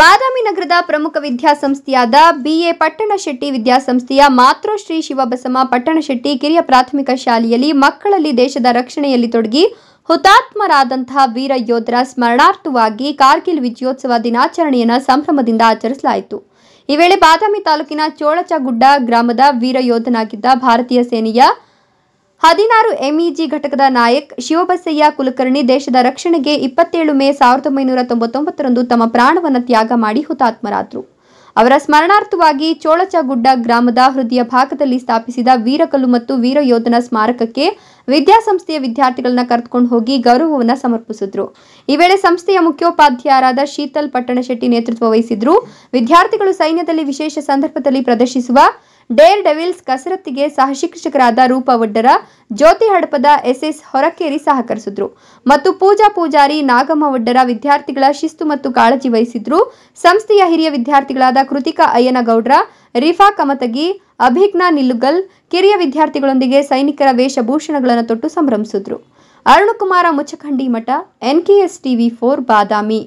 ಬಾದಾಮಿ ನಗರದ ಪ್ರಮುಖ ವಿದ್ಯಾಸಂಸ್ಥೆಯಾದ ಬಿಎ ಪಟ್ಟಣಶೆಟ್ಟಿ ವಿದ್ಯಾಸಂಸ್ಥೆಯ ಮಾತೃಶ್ರೀ ಶಿವಬಸಮ್ಮ ಪಟ್ಟಣಶೆಟ್ಟಿ ಕಿರಿಯ ಪ್ರಾಥಮಿಕ ಶಾಲೆಯಲ್ಲಿ ಮಕ್ಕಳಲ್ಲಿ ದೇಶದ ರಕ್ಷಣೆಯಲ್ಲಿ ತೊಡಗಿ ಹುತಾತ್ಮರಾದಂತಹ ವೀರ ಯೋಧರ ಸ್ಮರಣಾರ್ಥವಾಗಿ ಕಾರ್ಗಿಲ್ ವಿಜಯೋತ್ಸವ ದಿನಾಚರಣೆಯನ್ನು ಸಂಭ್ರಮದಿಂದ ಆಚರಿಸಲಾಯಿತು ಈ ವೇಳೆ ಬಾದಾಮಿ ತಾಲೂಕಿನ ಚೋಳಚಗುಡ್ಡ ಗ್ರಾಮದ ವೀರ ಯೋಧನಾಗಿದ್ದ ಭಾರತೀಯ ಸೇನೆಯ ಹದಿನಾರು ಎಂಇಜಿ e ಘಟಕದ ನಾಯಕ್ ಶಿವಬಸಯ್ಯ ಕುಲಕರ್ಣಿ ದೇಶದ ರಕ್ಷಣೆಗೆ ಇಪ್ಪತ್ತೇಳು ಮೇ ಸಾವಿರದ ಒಂಬೈನೂರ ತೊಂಬತ್ತೊಂಬತ್ತರಂದು ತಮ್ಮ ಪ್ರಾಣವನ್ನು ತ್ಯಾಗ ಮಾಡಿ ಹುತಾತ್ಮರಾದರು ಅವರ ಸ್ಮರಣಾರ್ಥವಾಗಿ ಚೋಳಚಗುಡ್ಡ ಗ್ರಾಮದ ಹೃದಯ ಭಾಗದಲ್ಲಿ ಸ್ಥಾಪಿಸಿದ ವೀರಕಲ್ಲು ಮತ್ತು ವೀರ ಯೋಧನ ಸ್ಮಾರಕಕ್ಕೆ ವಿದ್ಯಾಸಂಸ್ಥೆಯ ವಿದ್ಯಾರ್ಥಿಗಳನ್ನ ಕರೆದುಕೊಂಡು ಹೋಗಿ ಗೌರವವನ್ನು ಸಮರ್ಪಿಸಿದ್ರು ಈ ವೇಳೆ ಸಂಸ್ಥೆಯ ಮುಖ್ಯೋಪಾಧ್ಯಾಯರಾದ ಶೀತಲ್ ಪಟ್ಟಣಶೆಟ್ಟಿ ನೇತೃತ್ವ ವಹಿಸಿದ್ರು ವಿದ್ಯಾರ್ಥಿಗಳು ಸೈನ್ಯದಲ್ಲಿ ವಿಶೇಷ ಸಂದರ್ಭದಲ್ಲಿ ಪ್ರದರ್ಶಿಸುವ ಡೇರ್ ಡೆವಿಲ್ಸ್ ಕಸರತ್ತಿಗೆ ಸಹಶಿಕ್ಷಕರಾದ ರೂಪ ಒಡ್ಡರ ಜ್ಯೋತಿ ಹಡಪದ ಎಸ್ಎಸ್ ಹೊರಕೇರಿ ಸಹಕರಿಸಿದ್ರು ಮತ್ತು ಪೂಜಾ ಪೂಜಾರಿ ನಾಗಮ್ಮ ಒಡ್ಡರ ವಿದ್ಯಾರ್ಥಿಗಳ ಶಿಸ್ತು ಮತ್ತು ಕಾಳಜಿ ವಹಿಸಿದ್ರು ಸಂಸ್ಥೆಯ ಹಿರಿಯ ವಿದ್ಯಾರ್ಥಿಗಳಾದ ಕೃತಿಕಾ ಅಯ್ಯನಗೌಡ್ರ ರಿಫಾ ಕಮತಗಿ ಅಭಿಜ್ಞಾ ನಿಲುಗಲ್ ಕಿರಿಯ ವಿದ್ಯಾರ್ಥಿಗಳೊಂದಿಗೆ ಸೈನಿಕರ ವೇಷಭೂಷಣಗಳನ್ನು ತೊಟ್ಟು ಸಂಭ್ರಮಿಸಿದ್ರು ಅರುಣಕುಮಾರ ಮುಚ್ಚಖಂಡಿ ಮಠ ಎನ್ಕೆಎಸ್ ಟಿವಿ ಫೋರ್ ಬಾದಾಮಿ